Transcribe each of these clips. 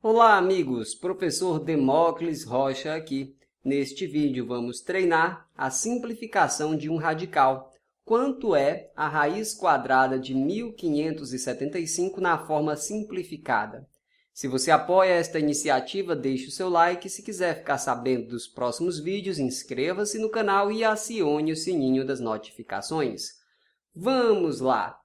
Olá, amigos! Professor Demócles Rocha aqui. Neste vídeo vamos treinar a simplificação de um radical. Quanto é a raiz quadrada de 1575 na forma simplificada? Se você apoia esta iniciativa, deixe o seu like. Se quiser ficar sabendo dos próximos vídeos, inscreva-se no canal e acione o sininho das notificações. Vamos lá!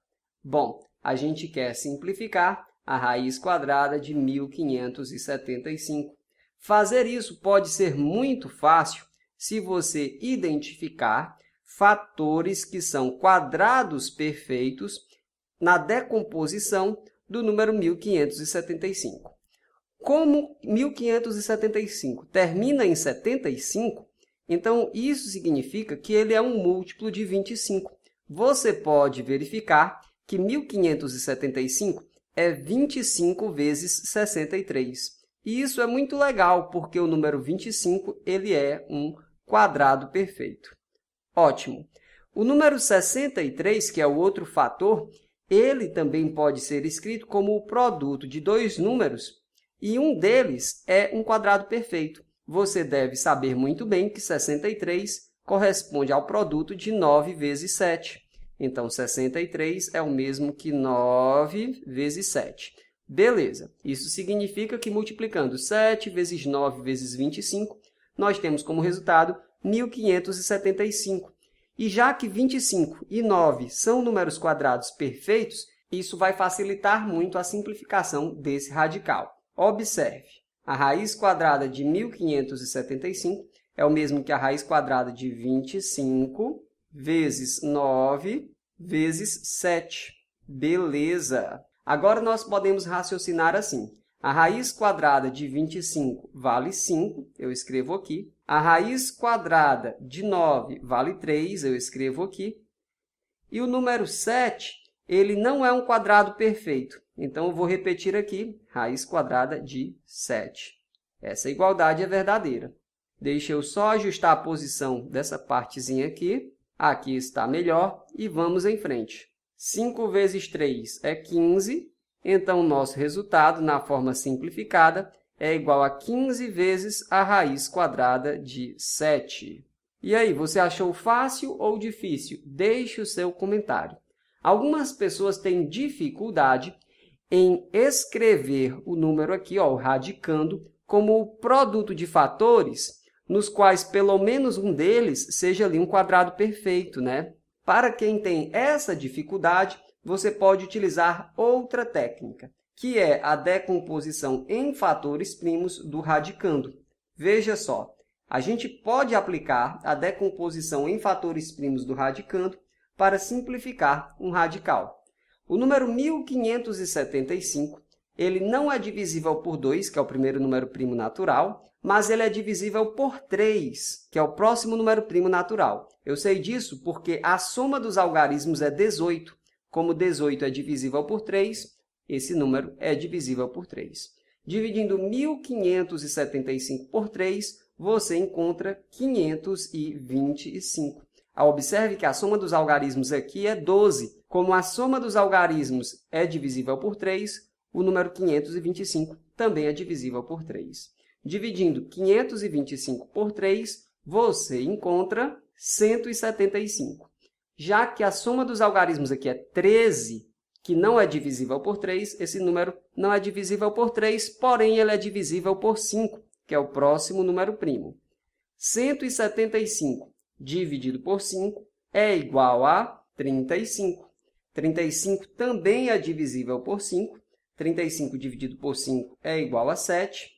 Bom, a gente quer simplificar a raiz quadrada de 1575. Fazer isso pode ser muito fácil se você identificar fatores que são quadrados perfeitos na decomposição do número 1575. Como 1575 termina em 75, então isso significa que ele é um múltiplo de 25. Você pode verificar que 1575 é 25 vezes 63. E isso é muito legal, porque o número 25 ele é um quadrado perfeito. Ótimo. O número 63, que é o outro fator, ele também pode ser escrito como o produto de dois números, e um deles é um quadrado perfeito. Você deve saber muito bem que 63 corresponde ao produto de 9 vezes 7. Então, 63 é o mesmo que 9 vezes 7. Beleza, isso significa que multiplicando 7 vezes 9 vezes 25, nós temos como resultado 1575. E já que 25 e 9 são números quadrados perfeitos, isso vai facilitar muito a simplificação desse radical. Observe, a raiz quadrada de 1575 é o mesmo que a raiz quadrada de 25 vezes 9 vezes 7. Beleza! Agora nós podemos raciocinar assim. A raiz quadrada de 25 vale 5, eu escrevo aqui. A raiz quadrada de 9 vale 3, eu escrevo aqui. E o número 7, ele não é um quadrado perfeito. Então, eu vou repetir aqui, raiz quadrada de 7. Essa igualdade é verdadeira. Deixa eu só ajustar a posição dessa partezinha aqui. Aqui está melhor e vamos em frente. 5 vezes 3 é 15, então o nosso resultado, na forma simplificada, é igual a 15 vezes a raiz quadrada de 7. E aí, você achou fácil ou difícil? Deixe o seu comentário. Algumas pessoas têm dificuldade em escrever o número aqui, ó, o radicando, como produto de fatores nos quais pelo menos um deles seja ali um quadrado perfeito, né? Para quem tem essa dificuldade, você pode utilizar outra técnica, que é a decomposição em fatores primos do radicando. Veja só, a gente pode aplicar a decomposição em fatores primos do radicando para simplificar um radical. O número 1575 ele não é divisível por 2, que é o primeiro número primo natural, mas ele é divisível por 3, que é o próximo número primo natural. Eu sei disso porque a soma dos algarismos é 18. Como 18 é divisível por 3, esse número é divisível por 3. Dividindo 1575 por 3, você encontra 525. Ah, observe que a soma dos algarismos aqui é 12. Como a soma dos algarismos é divisível por 3, o número 525 também é divisível por 3. Dividindo 525 por 3, você encontra 175. Já que a soma dos algarismos aqui é 13, que não é divisível por 3, esse número não é divisível por 3, porém ele é divisível por 5, que é o próximo número primo. 175 dividido por 5 é igual a 35. 35 também é divisível por 5, 35 dividido por 5 é igual a 7.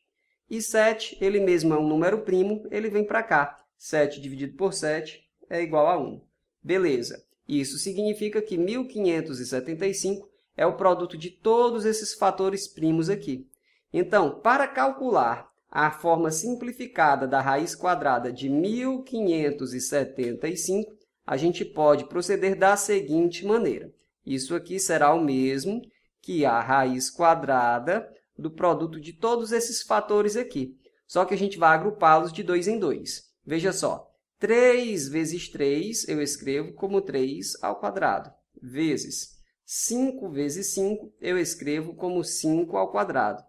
E 7, ele mesmo é um número primo, ele vem para cá. 7 dividido por 7 é igual a 1. Beleza. Isso significa que 1575 é o produto de todos esses fatores primos aqui. Então, para calcular a forma simplificada da raiz quadrada de 1575, a gente pode proceder da seguinte maneira. Isso aqui será o mesmo que é a raiz quadrada do produto de todos esses fatores aqui. Só que a gente vai agrupá-los de dois em dois. Veja só, 3 vezes 3 eu escrevo como 3 ao quadrado, vezes 5 vezes 5 eu escrevo como 5 ao quadrado.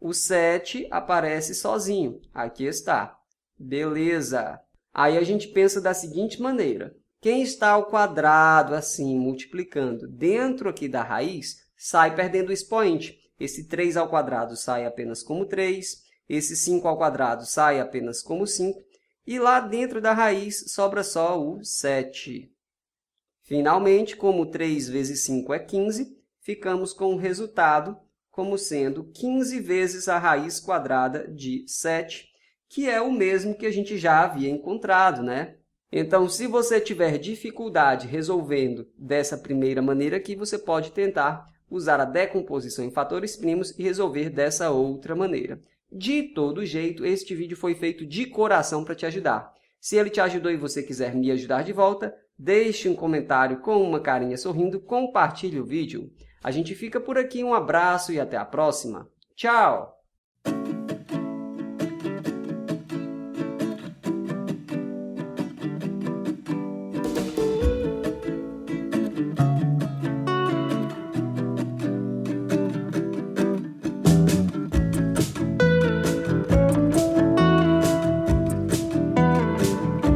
O 7 aparece sozinho, aqui está. Beleza! Aí a gente pensa da seguinte maneira, quem está ao quadrado, assim, multiplicando dentro aqui da raiz, sai perdendo o expoente. Esse 3 ao quadrado sai apenas como 3, esse 5 ao quadrado sai apenas como 5, e lá dentro da raiz sobra só o 7. Finalmente, como 3 vezes 5 é 15, ficamos com o resultado como sendo 15 vezes a raiz quadrada de 7, que é o mesmo que a gente já havia encontrado, né? Então, se você tiver dificuldade resolvendo dessa primeira maneira aqui, você pode tentar usar a decomposição em fatores primos e resolver dessa outra maneira. De todo jeito, este vídeo foi feito de coração para te ajudar. Se ele te ajudou e você quiser me ajudar de volta, deixe um comentário com uma carinha sorrindo, compartilhe o vídeo. A gente fica por aqui, um abraço e até a próxima. Tchau!